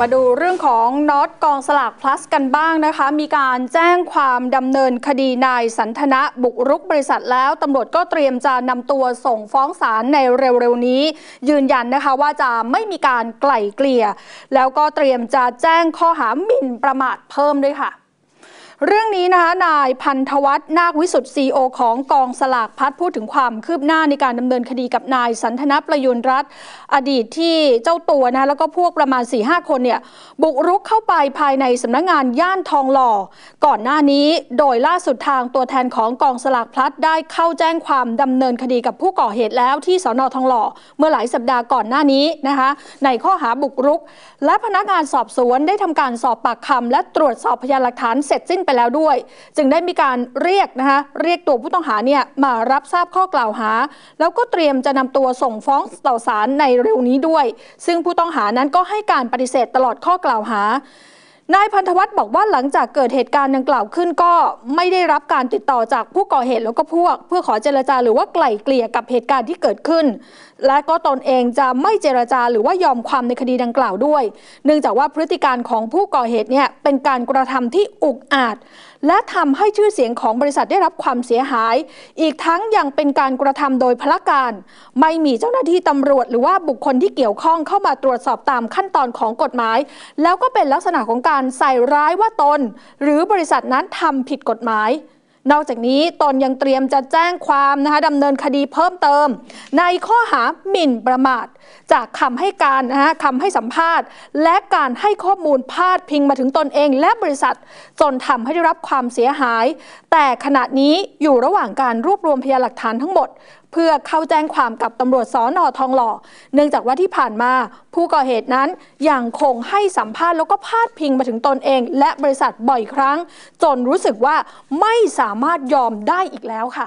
มาดูเรื่องของน็อตกองสลากพลัสกันบ้างนะคะ มีการแจ้งความดำเนินคดีนายสันทนะ บุกรุกบริษัทแล้วตำรวจก็เตรียมจะนำตัวส่งฟ้องศาลในเร็วๆนี้ ยืนยันนะคะว่าจะไม่มีการไกล่เกลี่ย แล้วก็เตรียมจะแจ้งข้อหาหมิ่นประมาทเพิ่มด้วยค่ะเรื่องนี้นะคะนายพันธวัฒนาควิสุทธิ์ซีโอของกองสลากพัดพูดถึงความคืบหน้าในการดำเนินคดีกับนายสันทนประยุนรัฐอดีตที่เจ้าตัวนะแล้วก็พวกประมาณ4ีหคนเนี่ยบุกรุกเข้าไปภายในสำนักงงานย่านทองหล่อ ก่อนหน้านี้ โดยล่าสุดทางตัวแทนของกองสลากพัดได้เข้าแจ้งความดำเนินคดีกับผู้ก่อเหตุแล้วที่สอนอทองหล่อเมื่อหลายสัปดาห์ก่อนหน้านี้นะคะในข้อหาบุกรุกและพนักงานสอบสวนได้ทำการสอบปากคำและตรวจสอบพยานหลักฐานเสร็จสิ้นไปแล้วด้วยจึงได้มีการเรียกนะคะเรียกตัวผู้ต้องหาเนี่ยมารับทราบข้อกล่าวหา แล้วก็เตรียมจะนำตัวส่งฟ้องต่อศาลในเร็วนี้ด้วย ซึ่งผู้ต้องหานั้นก็ให้การปฏิเสธตลอดข้อกล่าวหานายพันธวัฒน์บอกว่าหลังจากเกิดเหตุการณ์ดังกล่าวขึ้นก็ไม่ได้รับการติดต่อจากผู้ก่อเหตุแล้วก็พวก เพื่อขอเจรจาหรือว่าไกล่เกลี่ยกับเหตุการณ์ที่เกิดขึ้น และก็ตนเองจะไม่เจรจาหรือว่ายอมความในคดีดังกล่าวด้วย เนื่องจากว่าพฤติการของผู้ก่อเหตุเนี่ยเป็นการกระทำที่อุกอาจ และทำให้ชื่อเสียงของบริษัทได้รับความเสียหาย อีกทั้งยังเป็นการกระทำโดยพละการ ไม่มีเจ้าหน้าที่ตำรวจ หรือว่าบุคคลที่เกี่ยวข้องเข้ามาตรวจสอบตามขั้นตอนของกฎหมาย แล้วก็เป็นลักษณะของการการใส่ร้ายว่าตนหรือบริษัทนั้นทำผิดกฎหมาย นอกจากนี้ตนยังเตรียมจะแจ้งความนะคะดำเนินคดีเพิ่มเติม ในข้อหาหมิ่นประมาท จากคำให้การนะคะคำให้สัมภาษณ์ และการให้ข้อมูลพาดพิงมาถึงตนเองและบริษัทจนทำให้ได้รับความเสียหาย แต่ขณะนี้อยู่ระหว่างการรวบรวมพยานหลักฐานทั้งหมดพื่อเข้าแจ้งความกับตำรวจสอนอทองหล่อ เนื่องจากว่าที่ผ่านมา ผู้ก่อเหตุนั้นยังคงให้สัมภาษณ์แล้วก็พาดพิงมาถึงตนเอง และบริษัทบ่อยครั้ง จนรู้สึกว่าไม่สามารถยอมได้อีกแล้วค่ะ